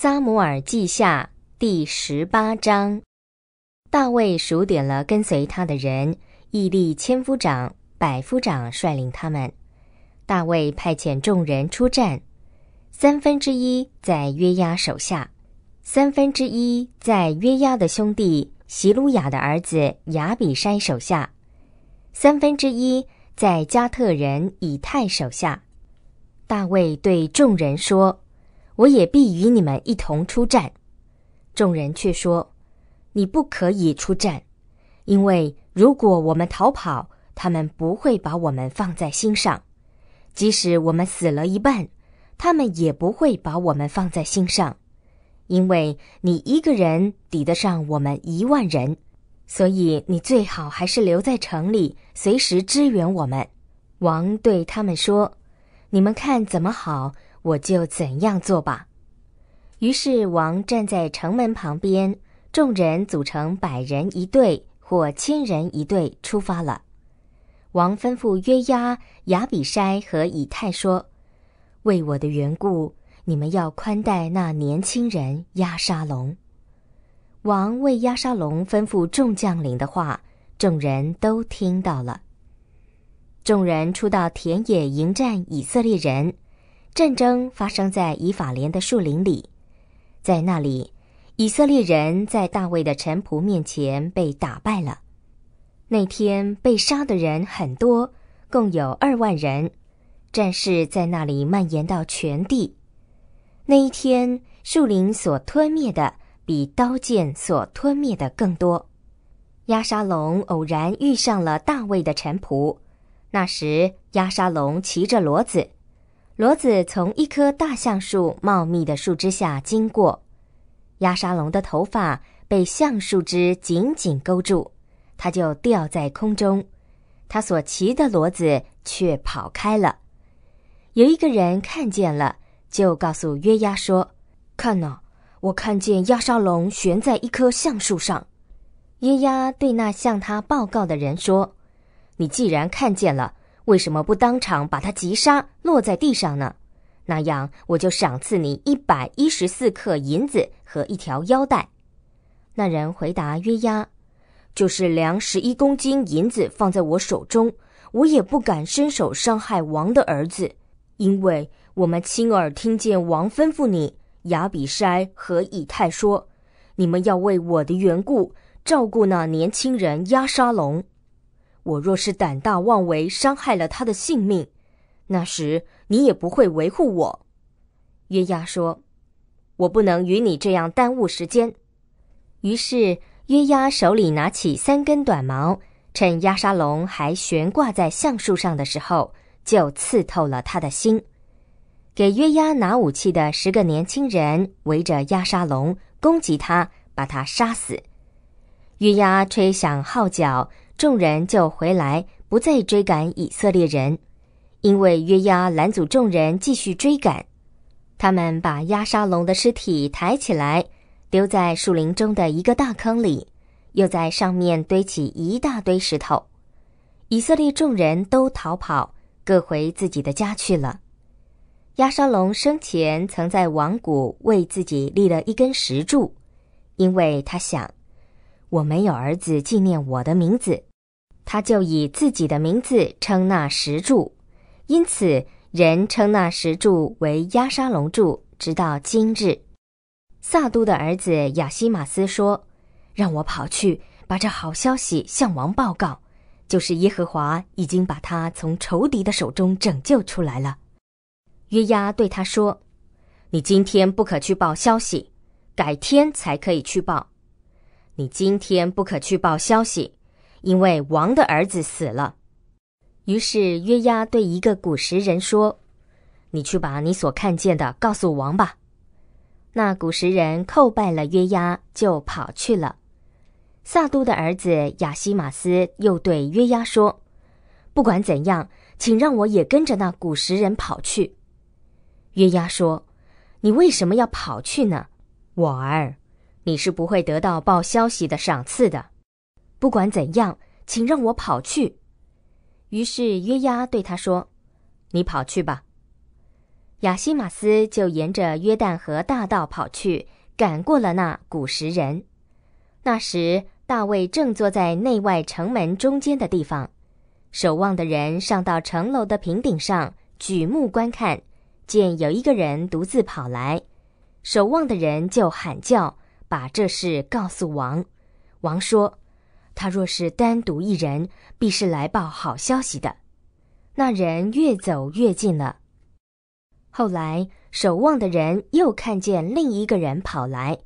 撒母耳记下第十八章，大卫数点了跟随他的人，屹立千夫长、百夫长率领他们。大卫派遣众人出战，三分之一在约押手下，三分之一在约押的兄弟席鲁雅的儿子亚比筛手下，三分之一在加特人以太手下。大卫对众人说。我也必与你们一同出战。众人却说：“你不可以出战，因为如果我们逃跑，他们不会把我们放在心上；即使我们死了一半，他们也不会把我们放在心上，因为你一个人抵得上我们一万人。所以你最好还是留在城里，随时支援我们。”王对他们说：“你们看怎么好？”我就怎样做吧。于是王站在城门旁边，众人组成百人一队或千人一队出发了。王吩咐约押、亚比筛和以太说：“为我的缘故，你们要宽待那年轻人押沙龙。”王为押沙龙吩咐众将领的话，众人都听到了。众人出到田野迎战以色列人。战争发生在以法莲的树林里，在那里，以色列人在大卫的臣仆面前被打败了。那天被杀的人很多，共有二万人。战事在那里蔓延到全地。那一天，树林所吞灭的比刀剑所吞灭的更多。押沙龙偶然遇上了大卫的臣仆，那时押沙龙骑着骡子。骡子从一棵大橡树茂密的树枝下经过，鸭沙龙的头发被橡树枝紧紧勾住，它就吊在空中。他所骑的骡子却跑开了。有一个人看见了，就告诉约鸭说：“看哪，我看见鸭沙龙悬在一棵橡树上。”约鸭对那向他报告的人说：“你既然看见了。”为什么不当场把他击杀，落在地上呢？那样我就赏赐你一百一十四克银子和一条腰带。那人回答约押：“就是量十一公斤银子放在我手中，我也不敢伸手伤害王的儿子，因为我们亲耳听见王吩咐你亚比筛和以太说，你们要为我的缘故照顾那年轻人押沙龙。”我若是胆大妄为，伤害了他的性命，那时你也不会维护我。”约押说，“我不能与你这样耽误时间。”于是，约押手里拿起三根短矛，趁鸭沙龙还悬挂在橡树上的时候，就刺透了他的心。给约押拿武器的十个年轻人围着鸭沙龙攻击他，把他杀死。约押吹响号角。众人就回来，不再追赶以色列人，因为约押拦阻众人继续追赶。他们把亚沙龙的尸体抬起来，丢在树林中的一个大坑里，又在上面堆起一大堆石头。以色列众人都逃跑，各回自己的家去了。亚沙龙生前曾在王谷为自己立了一根石柱，因为他想，我没有儿子纪念我的名字。他就以自己的名字称那石柱，因此人称那石柱为压沙龙柱，直到今日。萨都的儿子亚西马斯说：“让我跑去把这好消息向王报告，就是耶和华已经把他从仇敌的手中拯救出来了。”约押对他说：“你今天不可去报消息，改天才可以去报。你今天不可去报消息。”因为王的儿子死了，于是约押对一个古时人说：“你去把你所看见的告诉王吧。”那古时人叩拜了约押，就跑去了。萨都的儿子亚西马斯又对约押说：“不管怎样，请让我也跟着那古时人跑去。”约押说：“你为什么要跑去呢，我儿？你是不会得到报消息的赏赐的。”不管怎样，请让我跑去。于是约押对他说：“你跑去吧。”亚西马斯就沿着约旦河大道跑去，赶过了那古石人。那时大卫正坐在内外城门中间的地方，守望的人上到城楼的平顶上，举目观看，见有一个人独自跑来，守望的人就喊叫，把这事告诉王。王说。他若是单独一人，必是来报好消息的。那人越走越近了。后来守望的人又看见另一个人跑来，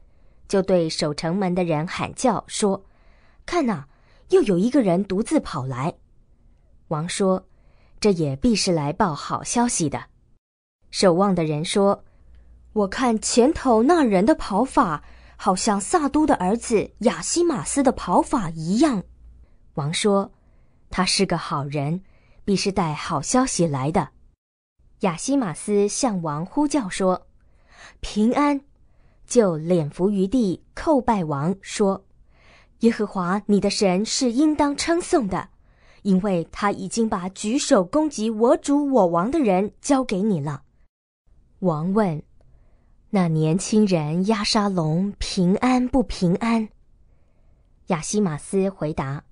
就对守城门的人喊叫说：“看呐，又有一个人独自跑来。”王说：“这也必是来报好消息的。”守望的人说：“我看前头那人的跑法。”好像萨都的儿子亚西马斯的跑法一样，王说：“他是个好人，必是带好消息来的。”亚西马斯向王呼叫说：“平安！”就脸伏于地叩拜王，说：“耶和华你的神是应当称颂的，因为他已经把举手攻击我主我王的人交给你了。”王问。那年轻人押沙龙平安不平安？亚西马斯回答：“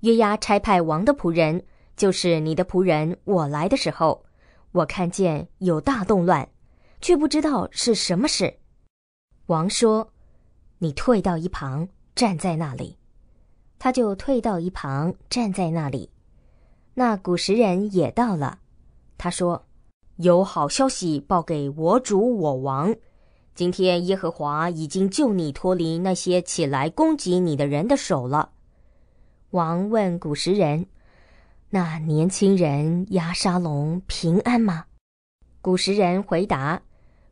约押差派王的仆人，就是你的仆人，我来的时候，我看见有大动乱，却不知道是什么事。”王说：“你退到一旁，站在那里。”他就退到一旁，站在那里。那古时人也到了，他说。有好消息报给我主我王，今天耶和华已经救你脱离那些起来攻击你的人的手了。王问古时人：“那年轻人押沙龙平安吗？”古时人回答：“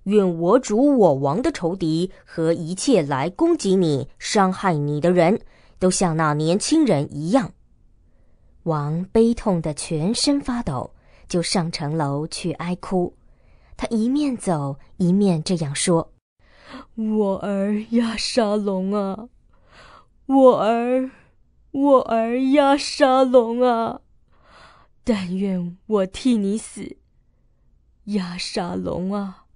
愿我主我王的仇敌和一切来攻击你、伤害你的人都像那年轻人一样。”王悲痛得全身发抖。就上城楼去哀哭，他一面走一面这样说：“我儿呀，沙龙啊，我儿，我儿呀，沙龙啊，但愿我替你死。呀，沙龙啊，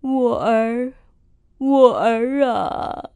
我儿，我儿啊。”